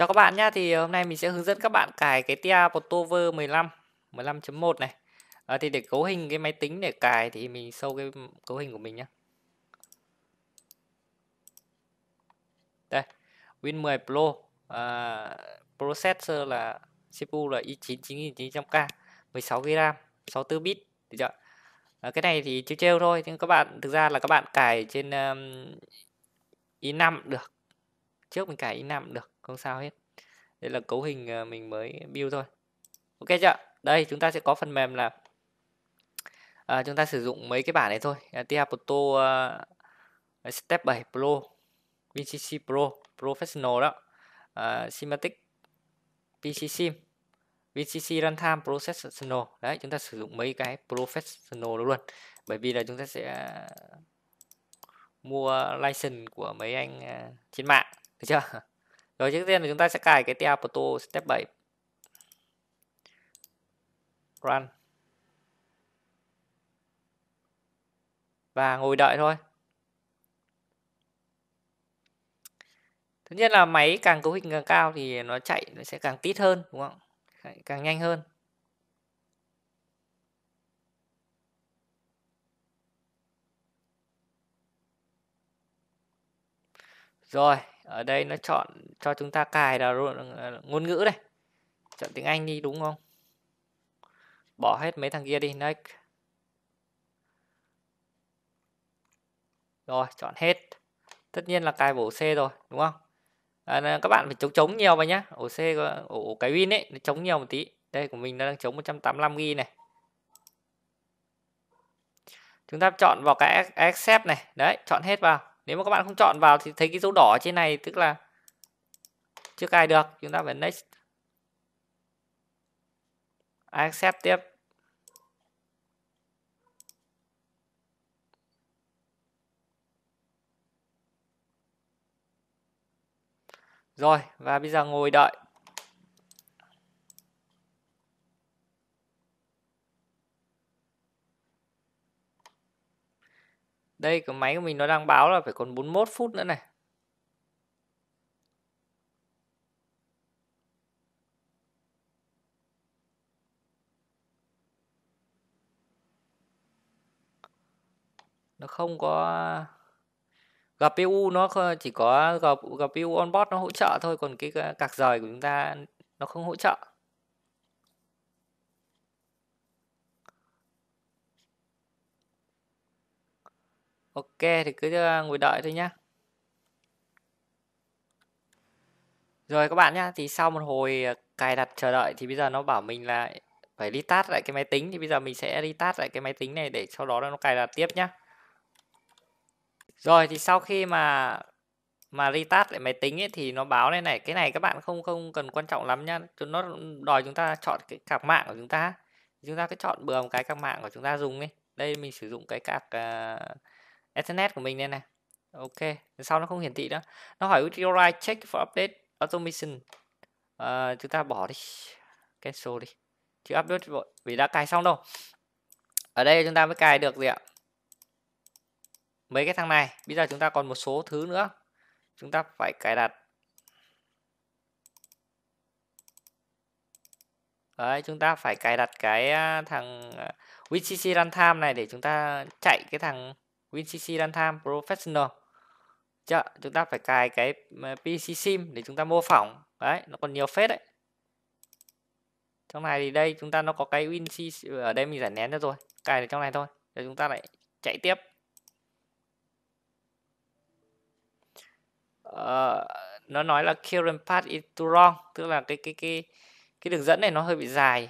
Chào các bạn nhé, thì hôm nay mình sẽ hướng dẫn các bạn cài cái tia Portover 15 15.1 này à, Thì để cấu hình cái máy tính để cài thì mình sâu cái cấu hình của mình nhé Đây, Win 10 Pro à, Processor là CPU là i9 9900K 16GB RAM, 64 bit được À, cái này thì trêu trêu thôi, nhưng các bạn thực ra là các bạn cài trên um, i5 được Trước mình cài i5 được không sao hết đây là cấu hình à, mình mới build thôi ok chưa đây chúng ta sẽ có phần mềm là à, chúng ta sử dụng mấy cái bản này thôi à, tia uh, à, Step 7 Pro VCC Pro Professional đó uh, Simatic PCC VCC Runtime Professional đấy chúng ta sử dụng mấy cái Professional luôn bởi vì là chúng ta sẽ à, mua license của mấy anh trên mạng được chưa rồi trước tiên là chúng ta sẽ cài cái TA Proto step 7 run và ngồi đợi thôi tất nhiên là máy càng cấu hình càng cao thì nó chạy nó sẽ càng tít hơn đúng không càng nhanh hơn rồi ở đây nó chọn cho chúng ta cài là ờ, ngôn ngữ đây chọn tiếng Anh đi đúng không bỏ hết mấy thằng kia đi next rồi chọn hết tất nhiên là cài bổ C rồi đúng không à, các bạn phải chống chống nhiều vào nhá ờ, ổ C ổ cái win ấy nó chống nhiều một tí đây của mình nó đang chống 185 g này chúng ta chọn vào cái accept này đấy chọn hết vào nếu mà các bạn không chọn vào thì thấy cái dấu đỏ trên này tức là chưa cài được chúng ta phải next accept tiếp rồi và bây giờ ngồi đợi Đây cái máy của mình nó đang báo là phải còn 41 phút nữa này. Nó không có GPU nó chỉ có GPU onboard nó hỗ trợ thôi còn cái cạc rời của chúng ta nó không hỗ trợ. Ok thì cứ ờ, ngồi đợi thôi nhá. Rồi các bạn nhá, thì sau một hồi ờ, cài đặt chờ đợi thì bây giờ nó bảo mình là phải restart lại cái máy tính thì bây giờ mình sẽ restart lại cái máy tính này để sau đó nó cài đặt tiếp nhá. Rồi thì sau khi mà mà restart lại máy tính ấy thì nó báo này này, cái này các bạn không không cần quan trọng lắm nhá. Chúng nó đòi chúng ta chọn cái cạc mạng của chúng ta. Chúng ta cứ chọn bừa một cái cạc mạng của chúng ta dùng đi. Đây mình sử dụng cái cạc uh, Ethernet của mình đây này ok sau nó không hiển thị đó nó hỏi would check for update automation uh, chúng ta bỏ đi cancel đi chưa update vì đã cài xong đâu ở đây chúng ta mới cài được gì ạ mấy cái thằng này bây giờ chúng ta còn một số thứ nữa chúng ta phải cài đặt Đấy, chúng ta phải cài đặt cái à, thằng à, WCC runtime này để chúng ta chạy cái thằng WinCC Runtime Professional Chợ, chúng ta phải cài cái PC sim để chúng ta mô phỏng đấy nó còn nhiều phết đấy trong này thì đây chúng ta nó có cái WinCC ở đây mình giải nén ra rồi cài được trong này thôi rồi chúng ta lại chạy tiếp Uh, nó nói là current path is too long tức là cái cái cái cái đường dẫn này nó hơi bị dài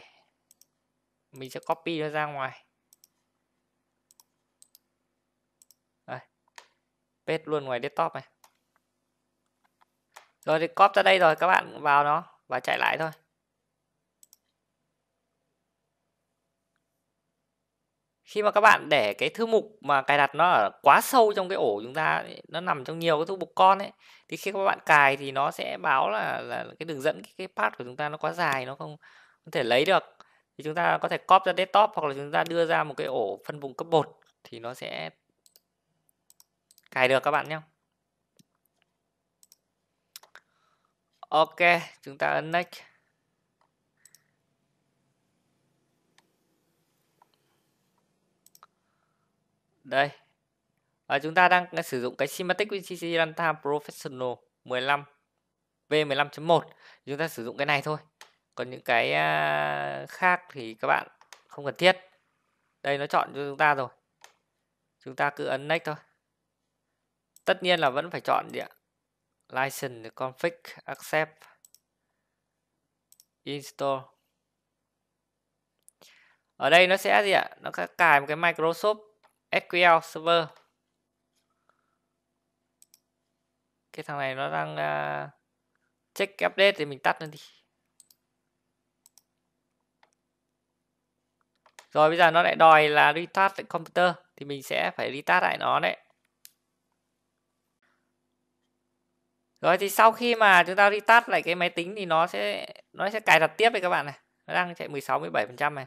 mình sẽ copy nó ra ngoài paste luôn ngoài desktop này rồi thì copy ra đây rồi các bạn vào nó và chạy lại thôi khi mà các bạn để cái thư mục mà cài đặt nó ở quá sâu trong cái ổ chúng ta nó nằm trong nhiều cái thư mục con ấy thì khi các bạn cài thì nó sẽ báo là, là cái đường dẫn cái, cái path của chúng ta nó quá dài nó không có thể lấy được thì chúng ta có thể copy ra desktop hoặc là chúng ta đưa ra một cái ổ phân vùng cấp 1 thì nó sẽ cài được các bạn nhé ok chúng ta ấn next đây và chúng ta đang sử dụng cái Simatic VCC Lanta Professional 15 V15.1 chúng ta sử dụng cái này thôi còn những cái à, khác thì các bạn không cần thiết đây nó chọn cho chúng ta rồi chúng ta cứ ấn next thôi tất nhiên là vẫn phải chọn gì ạ license config accept install ở đây nó sẽ gì ạ nó sẽ cài một cái Microsoft SQL Server cái thằng này nó đang uh, check update thì mình tắt nó đi rồi bây giờ nó lại đòi là restart lại computer thì mình sẽ phải restart lại nó đấy rồi thì sau khi mà chúng ta đi tắt lại cái máy tính thì nó sẽ nó sẽ cài đặt tiếp đây các bạn này nó đang chạy 16 17 phần trăm này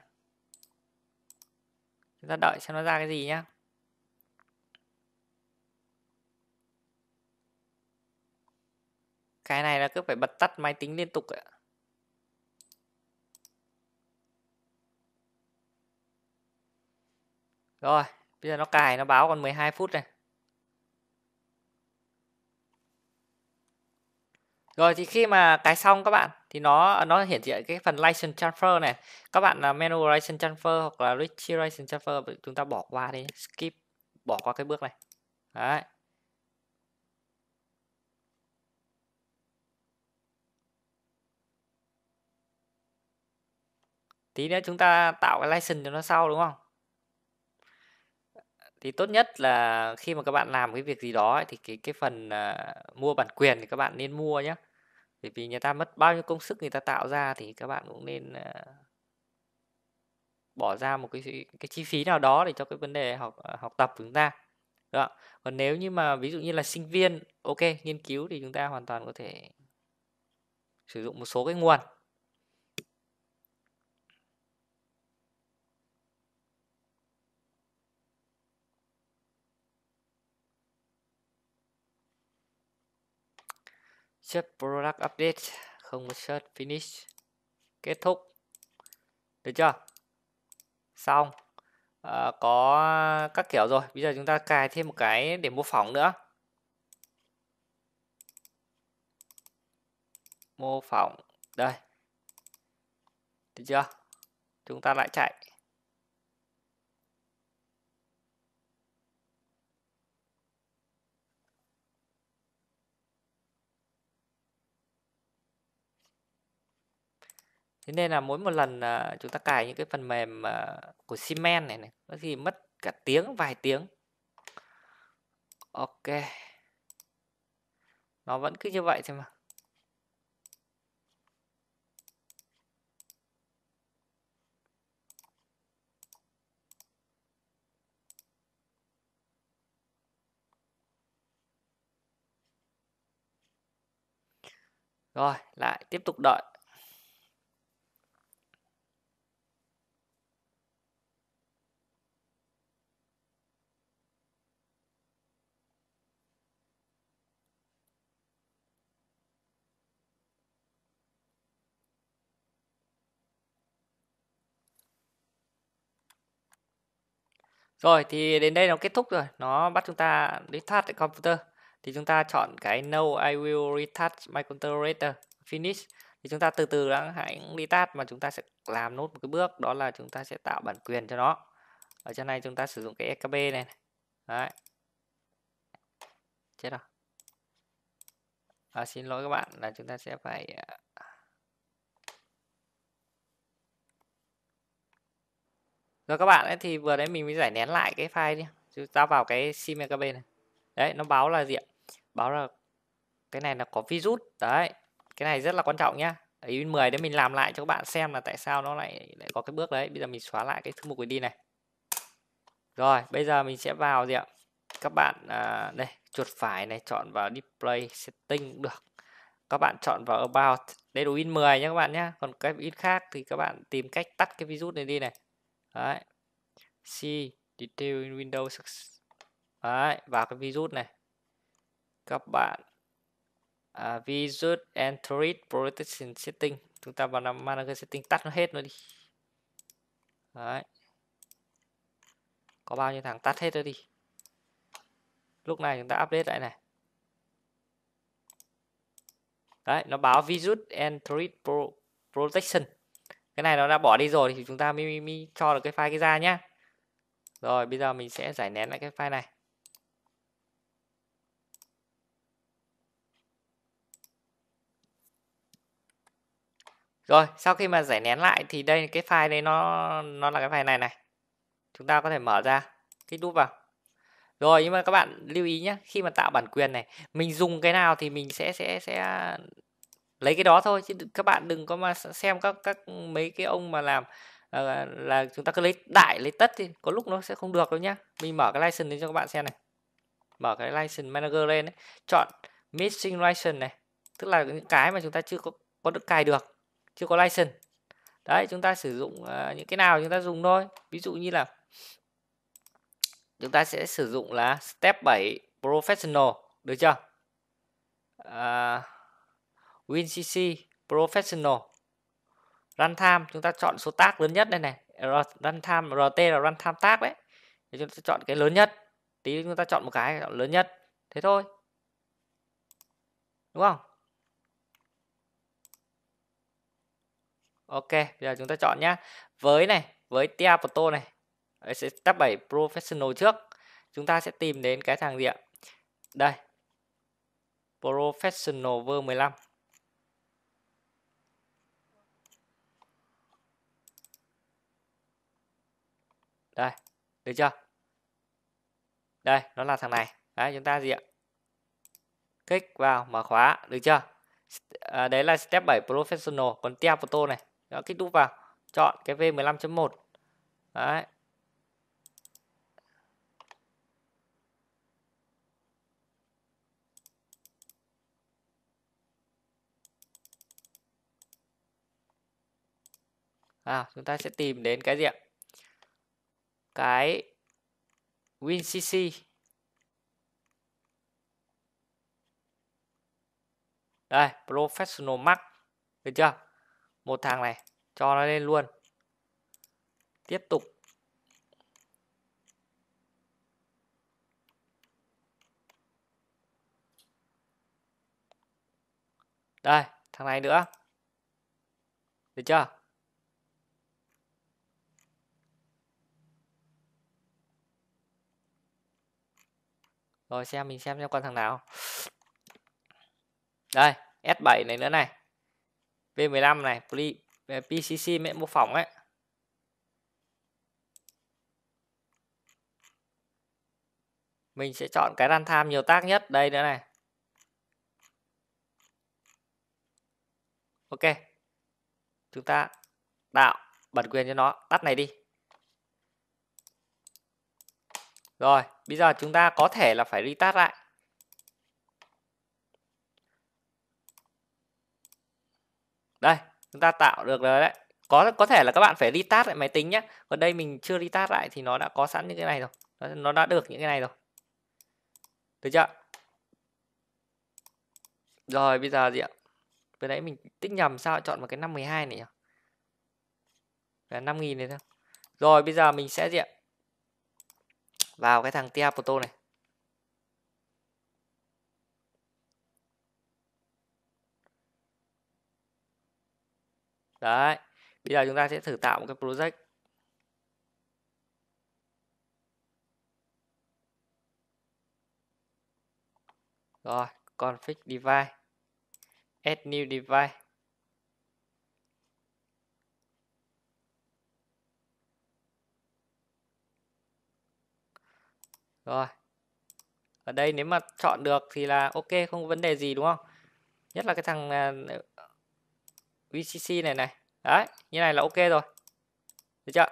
chúng ta đợi xem nó ra cái gì nhá cái này là cứ phải bật tắt máy tính liên tục ạ rồi bây giờ nó cài nó báo còn 12 phút này rồi thì khi mà cái xong các bạn thì nó nó hiển thị cái phần license transfer này các bạn là menu license transfer hoặc là rich license transfer chúng ta bỏ qua đi skip bỏ qua cái bước này đấy tí nữa chúng ta tạo cái license cho nó sau đúng không thì tốt nhất là khi mà các bạn làm cái việc gì đó ấy, thì cái cái phần, à, mua bản quyền thì các bạn nên mua nhá. Bởi vì người ta mất bao nhiêu công sức người ta tạo ra thì các bạn cũng nên, à bỏ ra một cái cái chi phí nào đó để cho cái vấn đề học à, học tập của chúng ta. Đúng Còn nếu như mà ví dụ như là sinh viên, ok, nghiên cứu thì chúng ta hoàn toàn có thể sử dụng một số cái nguồn chất Product Update không có Finish kết thúc được chưa xong à, có các kiểu rồi bây giờ chúng ta cài thêm một cái để mô phỏng nữa mô phỏng đây được chưa chúng ta lại chạy Thế nên là mỗi một lần à, chúng ta cài những cái phần mềm à, của Siemens này này, có khi mất cả tiếng vài tiếng. Ok. Nó vẫn cứ như vậy thôi mà. Rồi, lại tiếp tục đợi. Rồi thì đến đây nó kết thúc rồi, nó bắt chúng ta restart lại computer. Thì chúng ta chọn cái No I will restart my computer finish. Thì chúng ta từ từ đã hãy restart mà chúng ta sẽ làm nốt một cái bước đó là chúng ta sẽ tạo bản quyền cho nó. Ở trên này chúng ta sử dụng cái SKB e này. Đấy. Chết rồi. À, xin lỗi các bạn là chúng ta sẽ phải à, rồi các bạn ấy thì vừa đấy mình mới giải nén lại cái file đi chúng ta vào cái sim MKB này đấy nó báo là gì ạ báo là cái này là có virus đấy cái này rất là quan trọng nhá ở Unit 10 đấy mình làm lại cho các bạn xem là tại sao nó lại lại có cái bước đấy bây giờ mình xóa lại cái thư mục đi này rồi bây giờ mình sẽ vào gì ạ các bạn à, đây chuột phải này chọn vào display setting được các bạn chọn vào about đây đủ in 10 nhé các bạn nhé còn cái in khác thì các bạn tìm cách tắt cái virus này đi này đấy C detail in Windows đấy vào cái virus này các bạn à, virus and protection setting chúng ta vào nằm manager setting tắt nó hết nó đi đấy có bao nhiêu thằng tắt hết nó đi lúc này chúng ta update lại này đấy nó báo virus and pro protection cái này nó đã bỏ đi rồi thì chúng ta mới, mới, mới cho được cái file cái ra nhá rồi bây giờ mình sẽ giải nén lại cái file này Rồi, sau khi mà giải nén lại thì đây cái file đấy nó nó là cái file này này. Chúng ta có thể mở ra, kích đúp vào. Rồi nhưng mà các bạn lưu ý nhé, khi mà tạo bản quyền này, mình dùng cái nào thì mình sẽ sẽ sẽ lấy cái đó thôi chứ các bạn đừng có mà xem các các mấy cái ông mà làm là, ờ, là chúng ta cứ lấy đại lấy tất thì có lúc nó sẽ không được đâu nhá mình mở cái license lên cho các bạn xem này mở cái license manager lên đấy. chọn missing license này tức là những cái mà chúng ta chưa có có được cài được chưa có license đấy chúng ta sử dụng uh, những cái nào chúng ta dùng thôi ví dụ như là chúng ta sẽ sử dụng là step 7 professional được chưa à, WinCC Professional Runtime chúng ta chọn số tác lớn nhất đây này Runtime RT là Runtime tác đấy thì chúng ta chọn cái lớn nhất tí chúng ta chọn một cái chọn lớn nhất thế thôi đúng không ok bây giờ chúng ta chọn nhá với này với tia proto này sẽ tab 7 professional trước chúng ta sẽ tìm đến cái thằng gì ạ đây professional ver 15 đây được chưa đây nó là thằng này đấy chúng ta gì ạ kích vào mở khóa được chưa à, đấy là step 7 professional còn tia photo này nó kích đúp vào chọn cái v 15.1 đấy À, chúng ta sẽ tìm đến cái gì ạ? cái WinCC đây Professional Max được chưa một thằng này cho nó lên luôn tiếp tục đây thằng này nữa được chưa rồi xem mình xem xem con thằng nào đây S7 này nữa này V15 này PCC mẹ mô phỏng ấy mình sẽ chọn cái tham nhiều tác nhất đây nữa này ok chúng ta tạo bật quyền cho nó tắt này đi Rồi, bây giờ chúng ta có thể là phải restart lại. Đây, chúng ta tạo được rồi đấy. Có có thể là các bạn phải restart lại máy tính nhé. Còn đây mình chưa restart lại thì nó đã có sẵn những cái này rồi. Nó, đã được những cái này rồi. Được chưa? Rồi bây giờ gì ạ? Vừa nãy mình tích nhầm sao chọn một cái 512 này nhỉ? 5.000 này thôi. Rồi bây giờ mình sẽ gì ạ? vào cái thằng Tiapoto này đấy bây giờ chúng ta sẽ thử tạo một cái project rồi config device add new device Rồi. Ở đây nếu mà chọn được thì là ok không có vấn đề gì đúng không? Nhất là cái thằng VCC à, ờ, này này. Đấy, như này là ok rồi. Được chưa?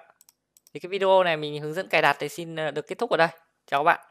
Thì cái video này mình hướng dẫn cài đặt thì xin ờ, được kết thúc ở đây. Chào các bạn.